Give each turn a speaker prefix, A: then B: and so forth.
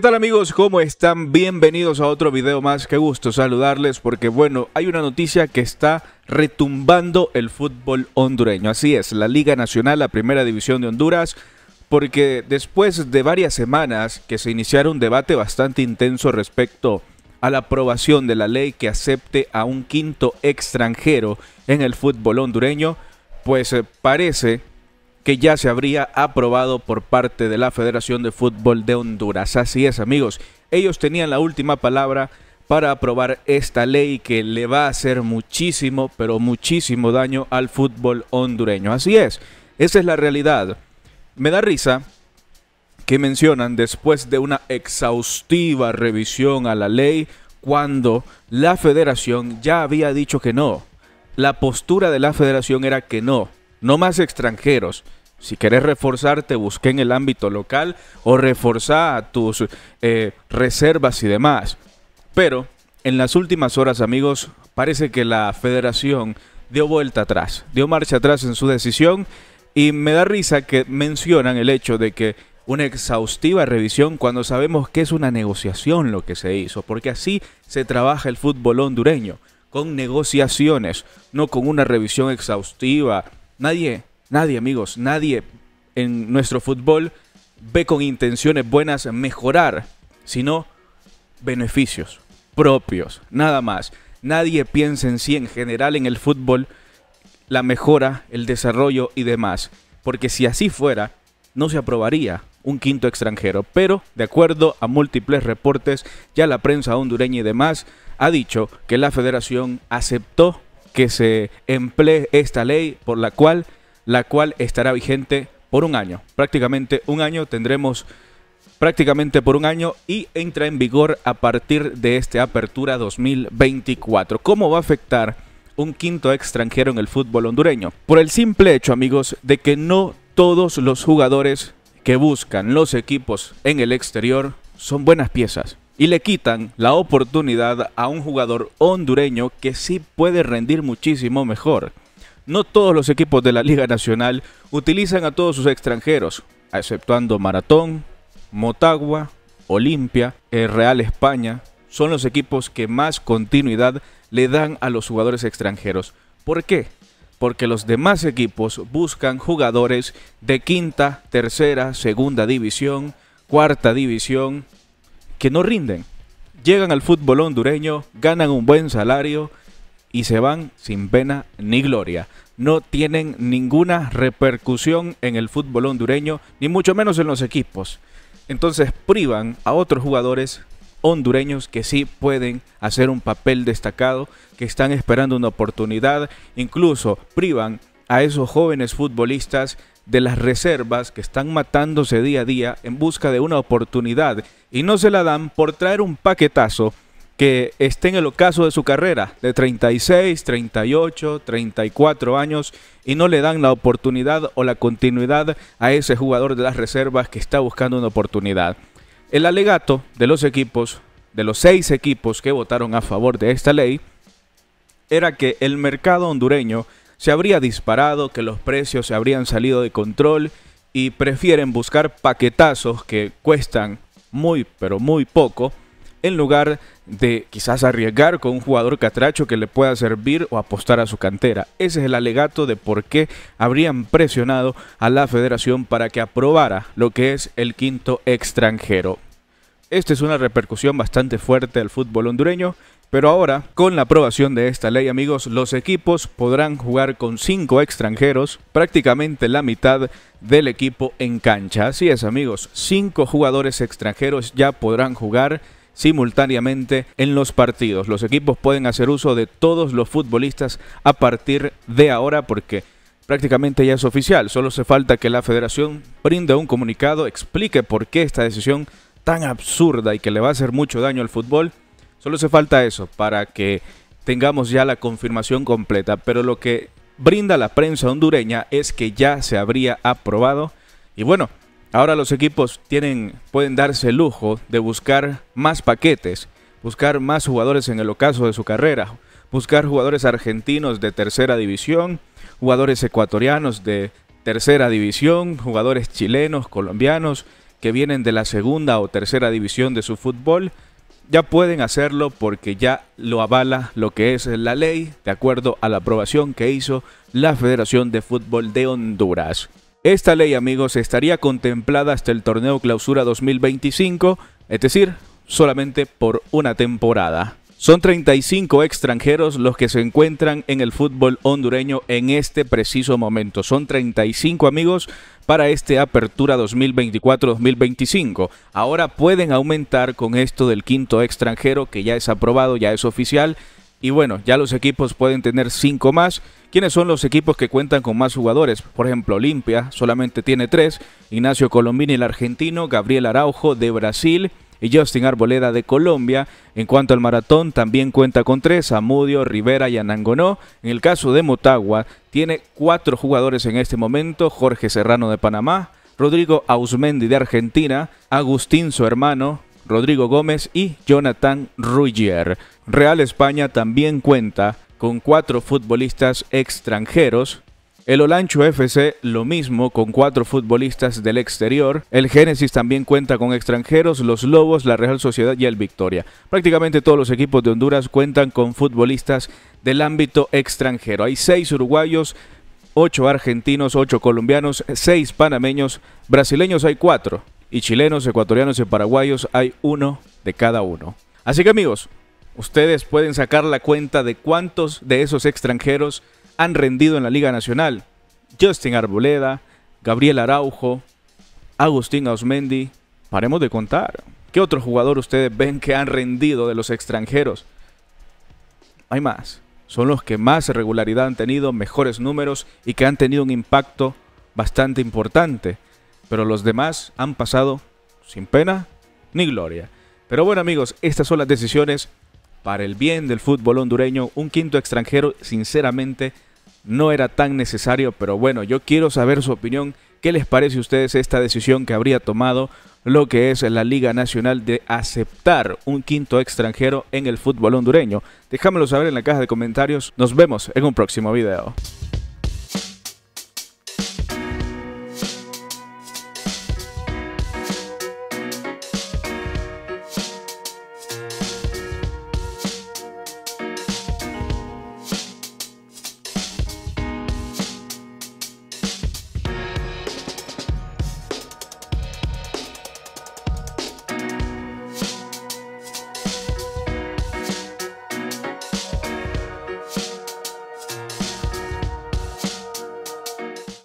A: ¿Qué tal amigos? ¿Cómo están? Bienvenidos a otro video más. Qué gusto saludarles porque bueno, hay una noticia que está retumbando el fútbol hondureño. Así es, la Liga Nacional, la Primera División de Honduras, porque después de varias semanas que se iniciara un debate bastante intenso respecto a la aprobación de la ley que acepte a un quinto extranjero en el fútbol hondureño, pues eh, parece que ya se habría aprobado por parte de la Federación de Fútbol de Honduras. Así es, amigos, ellos tenían la última palabra para aprobar esta ley que le va a hacer muchísimo, pero muchísimo daño al fútbol hondureño. Así es, esa es la realidad. Me da risa que mencionan después de una exhaustiva revisión a la ley cuando la federación ya había dicho que no. La postura de la federación era que no no más extranjeros. Si querés reforzarte, busqué en el ámbito local o reforzá tus eh, reservas y demás. Pero en las últimas horas, amigos, parece que la federación dio vuelta atrás, dio marcha atrás en su decisión y me da risa que mencionan el hecho de que una exhaustiva revisión cuando sabemos que es una negociación lo que se hizo, porque así se trabaja el fútbol hondureño, con negociaciones, no con una revisión exhaustiva Nadie, nadie amigos, nadie en nuestro fútbol ve con intenciones buenas mejorar, sino beneficios propios, nada más. Nadie piensa en sí en general en el fútbol, la mejora, el desarrollo y demás. Porque si así fuera, no se aprobaría un quinto extranjero. Pero, de acuerdo a múltiples reportes, ya la prensa hondureña y demás ha dicho que la federación aceptó que se emplee esta ley por la cual, la cual estará vigente por un año. Prácticamente un año tendremos prácticamente por un año y entra en vigor a partir de esta apertura 2024. ¿Cómo va a afectar un quinto extranjero en el fútbol hondureño? Por el simple hecho, amigos, de que no todos los jugadores que buscan los equipos en el exterior son buenas piezas y le quitan la oportunidad a un jugador hondureño que sí puede rendir muchísimo mejor. No todos los equipos de la Liga Nacional utilizan a todos sus extranjeros, exceptuando Maratón, Motagua, Olimpia, eh, Real España, son los equipos que más continuidad le dan a los jugadores extranjeros. ¿Por qué? Porque los demás equipos buscan jugadores de quinta, tercera, segunda división, cuarta división, que no rinden. Llegan al fútbol hondureño, ganan un buen salario y se van sin pena ni gloria. No tienen ninguna repercusión en el fútbol hondureño, ni mucho menos en los equipos. Entonces privan a otros jugadores hondureños que sí pueden hacer un papel destacado, que están esperando una oportunidad, incluso privan a esos jóvenes futbolistas de las reservas que están matándose día a día en busca de una oportunidad y no se la dan por traer un paquetazo que esté en el ocaso de su carrera, de 36, 38, 34 años, y no le dan la oportunidad o la continuidad a ese jugador de las reservas que está buscando una oportunidad. El alegato de los equipos, de los seis equipos que votaron a favor de esta ley, era que el mercado hondureño se habría disparado, que los precios se habrían salido de control y prefieren buscar paquetazos que cuestan muy pero muy poco en lugar de quizás arriesgar con un jugador catracho que le pueda servir o apostar a su cantera. Ese es el alegato de por qué habrían presionado a la federación para que aprobara lo que es el quinto extranjero. Esta es una repercusión bastante fuerte al fútbol hondureño pero ahora, con la aprobación de esta ley, amigos, los equipos podrán jugar con cinco extranjeros, prácticamente la mitad del equipo en cancha. Así es, amigos, cinco jugadores extranjeros ya podrán jugar simultáneamente en los partidos. Los equipos pueden hacer uso de todos los futbolistas a partir de ahora porque prácticamente ya es oficial. Solo hace falta que la federación brinde un comunicado, explique por qué esta decisión tan absurda y que le va a hacer mucho daño al fútbol Solo hace falta eso para que tengamos ya la confirmación completa. Pero lo que brinda la prensa hondureña es que ya se habría aprobado. Y bueno, ahora los equipos tienen, pueden darse el lujo de buscar más paquetes, buscar más jugadores en el ocaso de su carrera, buscar jugadores argentinos de tercera división, jugadores ecuatorianos de tercera división, jugadores chilenos, colombianos que vienen de la segunda o tercera división de su fútbol ya pueden hacerlo porque ya lo avala lo que es la ley, de acuerdo a la aprobación que hizo la Federación de Fútbol de Honduras. Esta ley, amigos, estaría contemplada hasta el torneo Clausura 2025, es decir, solamente por una temporada. Son 35 extranjeros los que se encuentran en el fútbol hondureño en este preciso momento. Son 35 amigos para este Apertura 2024-2025. Ahora pueden aumentar con esto del quinto extranjero que ya es aprobado, ya es oficial. Y bueno, ya los equipos pueden tener cinco más. ¿Quiénes son los equipos que cuentan con más jugadores? Por ejemplo, Olimpia solamente tiene 3. Ignacio Colombini, el argentino. Gabriel Araujo de Brasil y Justin Arboleda de Colombia. En cuanto al maratón, también cuenta con tres, Amudio, Rivera y Anangonó. En el caso de Motagua, tiene cuatro jugadores en este momento, Jorge Serrano de Panamá, Rodrigo Ausmendi de Argentina, Agustín su hermano, Rodrigo Gómez y Jonathan Ruggier. Real España también cuenta con cuatro futbolistas extranjeros, el Olancho FC lo mismo con cuatro futbolistas del exterior. El Génesis también cuenta con extranjeros, los Lobos, la Real Sociedad y el Victoria. Prácticamente todos los equipos de Honduras cuentan con futbolistas del ámbito extranjero. Hay seis uruguayos, ocho argentinos, ocho colombianos, seis panameños, brasileños hay cuatro y chilenos, ecuatorianos y paraguayos hay uno de cada uno. Así que amigos, ustedes pueden sacar la cuenta de cuántos de esos extranjeros han rendido en la Liga Nacional. Justin Arboleda, Gabriel Araujo, Agustín Osmendi. Paremos de contar. ¿Qué otro jugador ustedes ven que han rendido de los extranjeros? Hay más. Son los que más regularidad han tenido, mejores números y que han tenido un impacto bastante importante. Pero los demás han pasado sin pena ni gloria. Pero bueno amigos, estas son las decisiones para el bien del fútbol hondureño. Un quinto extranjero, sinceramente, no era tan necesario, pero bueno, yo quiero saber su opinión. ¿Qué les parece a ustedes esta decisión que habría tomado lo que es la Liga Nacional de aceptar un quinto extranjero en el fútbol hondureño? Déjamelo saber en la caja de comentarios. Nos vemos en un próximo video.